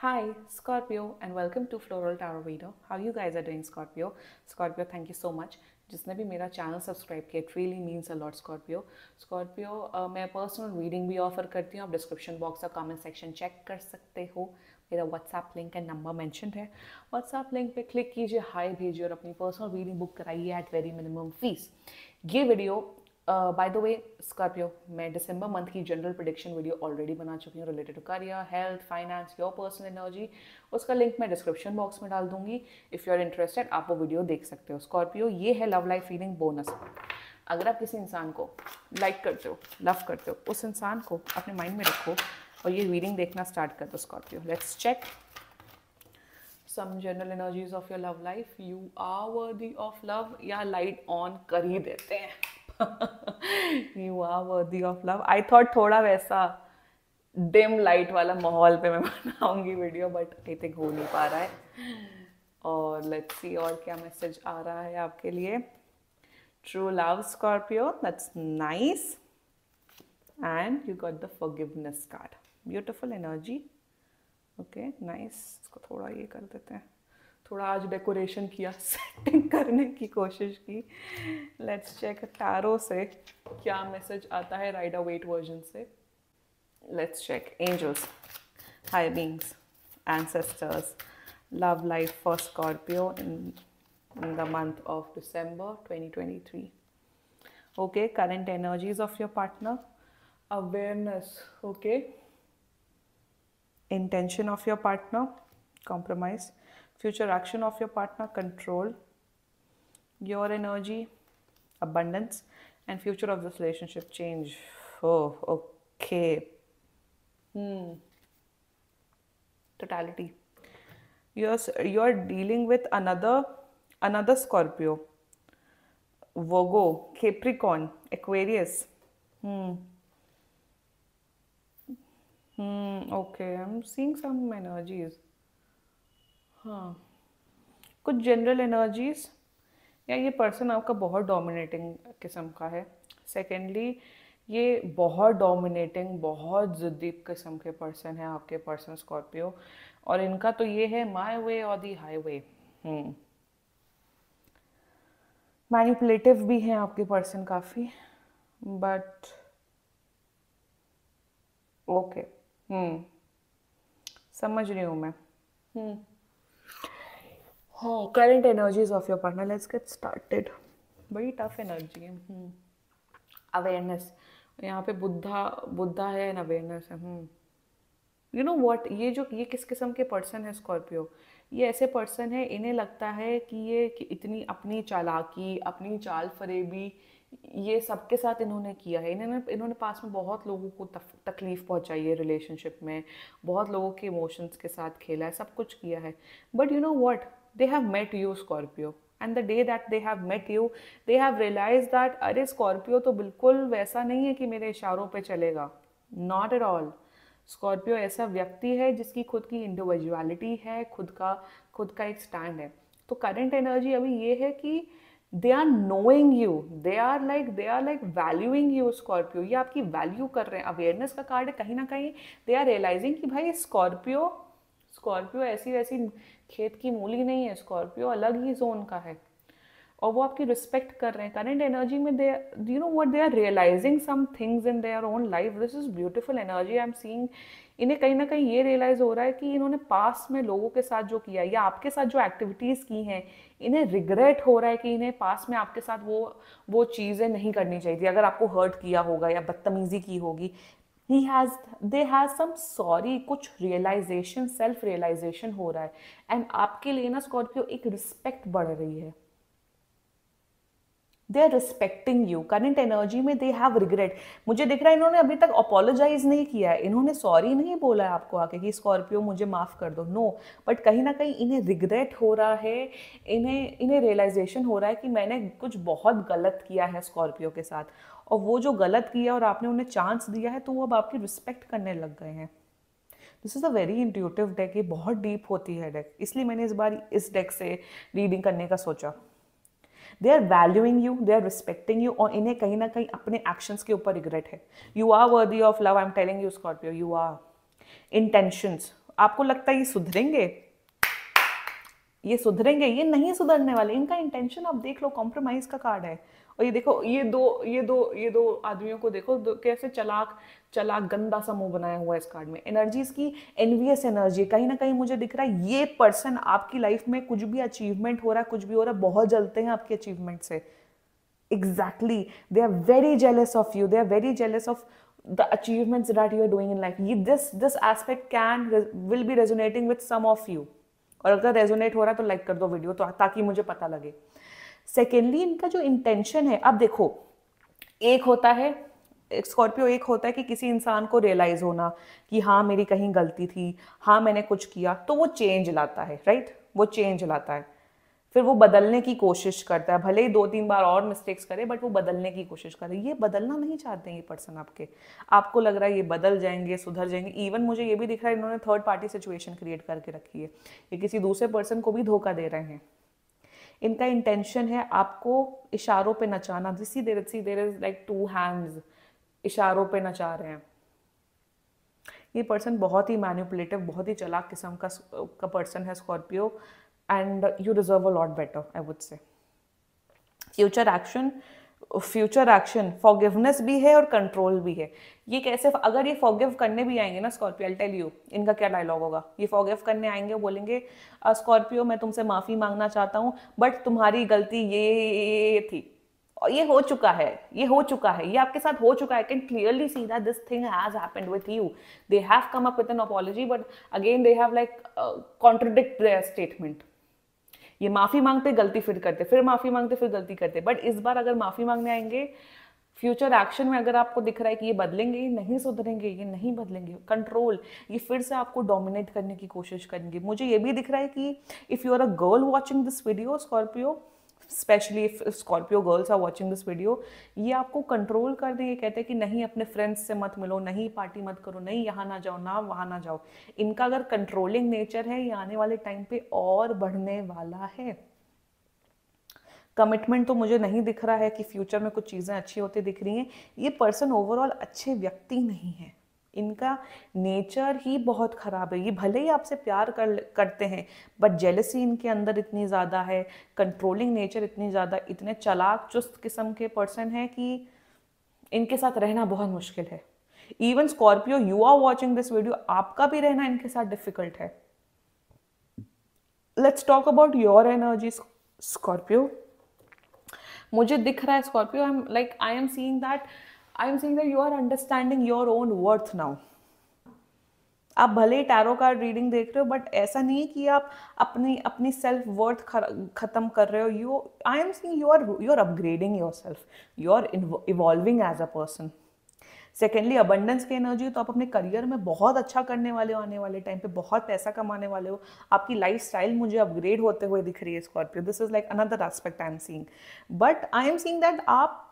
Hi Scorpio and welcome to Floral Tarot Reader. How you guys are doing Scorpio? Scorpio thank you so much. जिसने भी मेरा channel subscribe किया it really means a lot Scorpio Scorpio मैं personal reading भी offer करती हूँ आप description box और कमेंट सेक्शन चेक कर सकते हो मेरा WhatsApp link and number mention है व्हाट्सएप लिंक पे क्लिक कीजिए हाई भेजिए और अपनी पर्सनल रीडिंग बुक कराइए एट वेरी मिनिमम फीस ये video by the way Scorpio मैं दिसंबर मंथ की जनरल प्रोडिक्शन वीडियो ऑलरेडी बना चुकी हूँ related to career health finance your personal energy उसका लिंक मैं डिस्क्रिप्शन बॉक्स में डाल दूंगी इफ़ यू आर इंटरेस्टेड आप वो वीडियो देख सकते हो स्कॉर्पियो ये है लव लाइफ फीलिंग बोनस अगर आप किसी इंसान को लाइक करते हो लव करते हो उस इंसान को अपने माइंड में रखो और ये रीडिंग देखना स्टार्ट कर दो Scorpio let's check some general energies of your love life you are worthy of love या लाइट ऑन कर ही देते हैं you are worthy of love I thought थोड़ा वैसा डिम लाइट वाला माहौल पे मैं बनाऊंगी वीडियो बट आई थिंक हो नहीं पा रहा है और लेट्स सी और क्या मैसेज आ रहा है आपके लिए true love Scorpio that's nice and you got the forgiveness card beautiful energy okay nice इसको थोड़ा ये कर देते हैं थोड़ा आज डेकोरेशन किया सेटिंग करने की कोशिश की लेट्स चेक टैरो से क्या मैसेज आता है राइडर वेट वर्जन से let's check angels high beings ancestors love life for Scorpio in in the month of December twenty okay current energies of your partner awareness okay intention of your partner compromise future action of your partner, control, your energy, abundance, and future of this relationship, change. Oh, okay. Hmm. Totality. You're, you're dealing with another another Scorpio, Virgo, Capricorn, Aquarius. Hmm. Hmm, okay, I'm seeing some energies. हाँ कुछ general energies या ये person आपका बहुत dominating किस्म का है secondly ये बहुत डोमिनेटिंग बहुत ज़िद्दी किस्म के पर्सन है आपके पर्सन स्कॉर्पियो और इनका तो ये है माई वे और दी हाई वे मैनिपुलेटिव भी हैं आपके पर्सन काफ़ी बट ओके हम्म समझ रही हूँ मैं हम्म हाँ current energies of your partner let's get started बड़ी टफ एनर्जी है अवेयरनेस हम्म। यहाँ पे बुद्धा बुद्धा है एंड अवेयरनेस है यू नो वॉट ये जो ये किस किस्म के पर्सन है स्कॉर्पियो ये ऐसे पर्सन है इन्हें लगता है कि ये कि इतनी अपनी चालाकी अपनी चाल फरेबी ये सबके साथ इन्होंने किया है इन्होंने इन्होंने पास में बहुत लोगों को तकलीफ़ पहुंचाई है रिलेशनशिप में बहुत लोगों के इमोशंस के साथ खेला है सब कुछ किया है but you know what they have met you scorpio and the day that they have met you they have realize that अरे स्कॉर्पियो तो बिल्कुल वैसा नहीं है कि मेरे इशारों पे चलेगा नॉट एट ऑल स्कॉर्पियो ऐसा व्यक्ति है जिसकी खुद की इंडिविजुअलिटी है खुद का खुद का एक स्टैंड है तो करंट एनर्जी अभी ये है कि they are knowing you they are like they are like valuing you Scorpio ये आपकी वैल्यू कर रहे हैं अवेयरनेस का कार्ड है कहीं ना कहीं दे आर रियलाइजिंग कि भाई स्कॉर्पियो स्कॉर्पियो ऐसी वैसी खेत की मूली नहीं है स्कॉर्पियो अलग ही जोन का है और वो आपकी रिस्पेक्ट कर रहे हैं करेंट एनर्जी में they you know what they are realizing some things in their own life this is beautiful energy I am seeing इन्हें कहीं ना कहीं ये रियलाइज़ हो रहा है कि इन्होंने पास में लोगों के साथ जो किया या आपके साथ जो एक्टिविटीज़ की हैं इन्हें रिग्रेट हो रहा है कि इन्हें पास में आपके साथ वो वो चीज़ें नहीं करनी चाहिए थी अगर आपको हर्ट किया होगा या बदतमीज़ी की होगी he has they has some sorry कुछ रियलाइजेशन सेल्फ रियलाइजेशन हो रहा है एंड आपके लिए ना स्कॉर्पियो एक रिस्पेक्ट बढ़ रही है they are respecting you current energy में दे हैव रिग्रेट मुझे दिख रहा है इन्होंने अभी तक अपोलोजाइज नहीं किया है इन्होंने सॉरी नहीं बोला है आपको आके कि स्कॉर्पियो मुझे माफ़ कर दो नो no. बट कहीं ना कहीं इन्हें रिग्रेट हो रहा है इन्हें इन्हें रियलाइजेशन हो रहा है कि मैंने कुछ बहुत गलत किया है स्कॉर्पियो के साथ और वो जो गलत किया और आपने उन्हें चांस दिया है तो वो अब आपकी रिस्पेक्ट करने लग गए हैं this is a very intuitive deck ये बहुत डीप होती है डेक इसलिए मैंने इस बार इस डेक से रीडिंग करने का सोचा they are valuing you they are respecting you और इन्हें कहीं ना कहीं अपने एक्शंस के ऊपर रिग्रेट है you are worthy of love I am telling you Scorpio you are intentions आपको लगता है ये सुधरेंगे ये सुधरेंगे ये नहीं सुधरने वाले इनका इंटेंशन आप देख लो कॉम्प्रोमाइज का कार्ड है और ये देखो ये दो ये दो ये दो आदमियों को देखो कैसे चलाक चलाक गंदा सा मुंह बनाया हुआ है इस कार्ड में एनर्जीज की एनवीएस एनर्जी कहीं ना कहीं मुझे दिख रहा है ये पर्सन आपकी लाइफ में कुछ भी अचीवमेंट हो रहा है कुछ भी हो रहा है बहुत जलते हैं आपके अचीवमेंट से exactly they are very jealous of you they are very jealous of the achievements that you are doing in life ये this this aspect can will be resonating with some of you और अगर resonate हो रहा है तो like कर दो video तो ताकि मुझे पता लगे सेकेंडली इनका जो इंटेंशन है अब देखो एक होता है स्कॉर्पियो एक होता है कि किसी इंसान को रियलाइज़ होना कि हाँ मेरी कहीं गलती थी हाँ मैंने कुछ किया तो वो चेंज लाता है राइट वो चेंज लाता है फिर वो बदलने की कोशिश करता है भले ही दो तीन बार और मिस्टेक्स करे बट वो बदलने की कोशिश करे ये बदलना नहीं चाहते ये पर्सन आपके आपको लग रहा है ये बदल जाएंगे सुधर जाएंगे इवन मुझे ये भी दिख रहा है इन्होंने थर्ड पार्टी सिचुएशन क्रिएट करके रखी है ये किसी दूसरे पर्सन को भी धोखा दे रहे हैं इनका इंटेंशन है आपको इशारों पे नचाना this is there see there is like to hands इशारों पे नचा रहे हैं ये पर्सन बहुत ही मैन्यूपुलेटिव बहुत ही चलाक किस्म का का पर्सन है Scorpio and you deserve a lot better I would say future action future action forgiveness भी है और कंट्रोल भी है ये कैसे अगर ये फॉगिव करने भी आएंगे ना स्कॉर्पियो टेल यू इनका क्या डायलॉग होगा ये फॉगिव करने आएंगे बोलेंगे स्कॉर्पियो मैं तुमसे माफ़ी मांगना चाहता हूँ बट तुम्हारी गलती ये, थी और ये हो चुका है ये हो चुका है ये आपके साथ हो चुका है can clearly see that this thing has happened with you they have come up with an apology but again they have like contradict their statement ये माफ़ी मांगते गलती फिर करते फिर माफ़ी मांगते फिर गलती करते बट इस बार अगर माफ़ी मांगने आएंगे फ्यूचर एक्शन में अगर आपको दिख रहा है कि ये बदलेंगे ये नहीं सुधरेंगे ये नहीं बदलेंगे कंट्रोल ये फिर से आपको डोमिनेट करने की कोशिश करेंगे मुझे ये भी दिख रहा है कि if you are a girl watching this video Scorpio specially if Scorpio girls are watching this video ये आपको कंट्रोल कर दें ये कहते हैं कि नहीं अपने फ्रेंड्स से मत मिलो नहीं पार्टी मत करो नहीं यहाँ ना जाओ ना वहाँ ना जाओ इनका अगर कंट्रोलिंग नेचर है ये आने वाले टाइम पे और बढ़ने वाला है कमिटमेंट तो मुझे नहीं दिख रहा है कि फ्यूचर में कुछ चीज़ें अच्छी होती दिख रही हैं ये पर्सन ओवरऑल अच्छे व्यक्ति नहीं हैं इनका नेचर ही बहुत ख़राब है ये भले ही आपसे प्यार कर करते हैं बट जेलसी इनके अंदर इतनी ज़्यादा है कंट्रोलिंग नेचर इतनी ज़्यादा इतने चलाक चुस्त किस्म के पर्सन हैं कि इनके साथ रहना बहुत मुश्किल है even Scorpio you are watching this video आपका भी रहना इनके साथ डिफिकल्ट है let's talk about your energy Scorpio मुझे दिख रहा है Scorpio I am like I am seeing that I am seeing that you are understanding your own worth now आप भले ही टैरो कार्ड रीडिंग देख रहे हो बट ऐसा नहीं है कि आप अपनी अपनी सेल्फ वर्थ खत्म कर रहे हो you I am seeing you are you are upgrading yourself you are evolving as a person secondly abundance की एनर्जी तो आप अपने करियर में बहुत अच्छा करने वाले हो आने वाले टाइम पे बहुत पैसा कमाने वाले हो आपकी लाइफ स्टाइल मुझे अपग्रेड होते हुए दिख रही है Scorpio this is like another aspect I am seeing but I am seeing that आप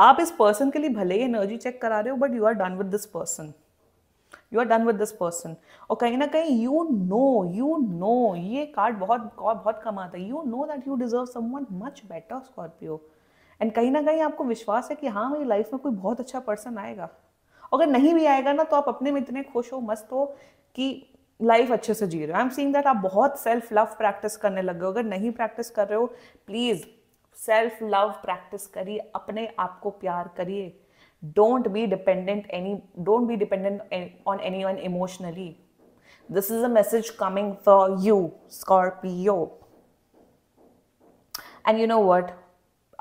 आप इस पर्सन के लिए भले ही एनर्जी चेक करा रहे हो but you are done with this person you are done with this person और कहीं ना कहीं यू नो यू नो ये कार्ड बहुत बहुत कम आता है you know that you deserve someone much better Scorpio and कहीं ना कहीं आपको विश्वास है कि हाँ मेरी लाइफ में कोई बहुत अच्छा पर्सन आएगा अगर नहीं भी आएगा ना तो आप अपने में इतने खुश हो मस्त हो कि लाइफ अच्छे से जी रहे हो आई एम सीइंग दैट आप बहुत सेल्फ लव प्रैक्टिस करने लगे हो अगर नहीं प्रैक्टिस कर रहे हो प्लीज़ सेल्फ लव प्रैक्टिस करिए अपने आप को प्यार करिए don't be dependent any don't be dependent on anyone emotionally this is a message coming for you Scorpio and you know what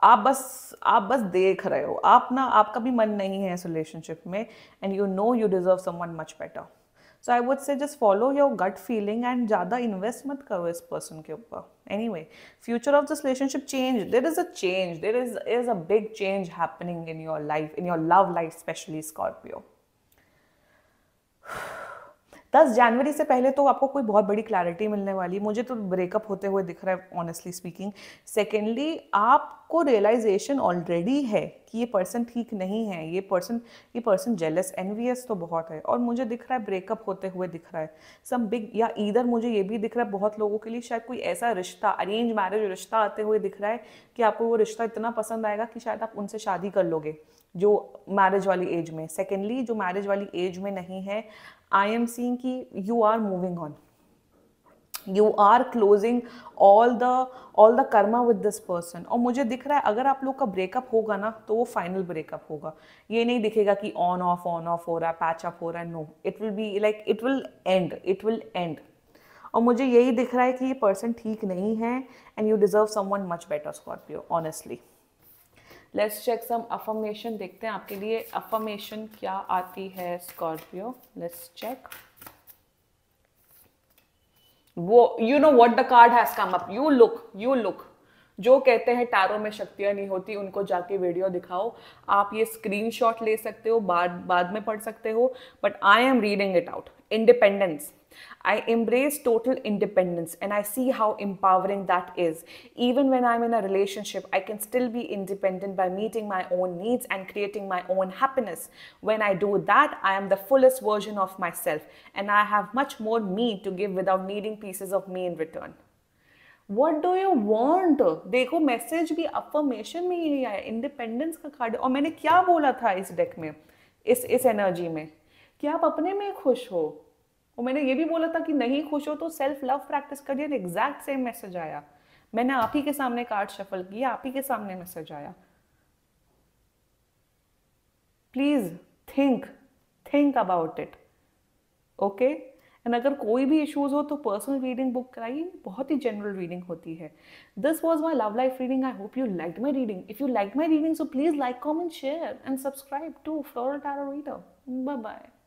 आप बस आप बस देख रहे हो आप ना आपका भी मन नहीं है इस रिलेशनशिप में and you know you deserve someone much better so I would say just follow your gut feeling and ज़्यादा इन्वेस्ट मत करो इस पर्सन के ऊपर anyway future of this relationship change there is a change there is is a big change happening in your life in your love life specially Scorpio दस जनवरी से पहले तो आपको कोई बहुत बड़ी क्लैरिटी मिलने वाली मुझे तो ब्रेकअप होते हुए दिख रहा है ऑनेस्टली स्पीकिंग सेकेंडली आप सबको रियलाइजेशन ऑलरेडी है कि ये पर्सन ठीक नहीं है ये पर्सन ये पर्सन जेलस एनवीएस तो बहुत है और मुझे दिख रहा है ब्रेकअप होते हुए दिख रहा है सम बिग या इधर मुझे ये भी दिख रहा है बहुत लोगों के लिए शायद कोई ऐसा रिश्ता अरेंज मैरिज रिश्ता आते हुए दिख रहा है कि आपको वो रिश्ता इतना पसंद आएगा कि शायद आप उनसे शादी कर लोगे जो मैरिज वाली एज में सेकेंडली जो मैरिज वाली एज में नहीं है आई एम सीइंग कि you are moving on you are closing all the all the karma with this person और मुझे दिख रहा है अगर आप लोग का ब्रेकअप होगा ना तो वो फाइनल ब्रेकअप होगा ये नहीं दिखेगा कि ऑन ऑफ ऑन ऑफ हो रहा है पैच अप हो रहा है no it will be like it will end it will end और मुझे यही दिख रहा है कि ये पर्सन ठीक नहीं है and you deserve someone much better Scorpio honestly let's check some affirmation देखते हैं आपके लिए अफर्मेशन क्या आती है स्कॉर्पियो लेट्स चेक वो you know what the card has come up you look you look जो कहते हैं टारो में शक्तियां नहीं होती उनको जाके वीडियो दिखाओ आप ये स्क्रीनशॉट ले सकते हो बाद बाद में पढ़ सकते हो but I am reading it out independence I embrace total independence and I see how empowering that is. Even when I'm in a relationship, I can still be independent by meeting my own needs and creating my own happiness. When I do that, I am the fullest version of myself and I have much more me to give without needing pieces of me in return. do you want? Want देखो message भी affirmation में ही आया independence का card और मैंने क्या बोला था इस डेक में इस इस एनर्जी में कि आप अपने में खुश हो और मैंने ये भी बोला था कि नहीं खुश हो तो सेल्फ लव प्रैक्टिस करिए एग्जैक्ट सेम मैसेज आया मैंने आप ही के सामने कार्ड शफल किया आप ही के सामने मैसेज आया please think think about it okay and अगर कोई भी इश्यूज हो तो पर्सनल रीडिंग बुक कराइए बहुत ही जनरल रीडिंग होती है this was my love life reading I hope you like my reading if you like my reading so please like comment share and subscribe to Floor Tarot Reader bye bye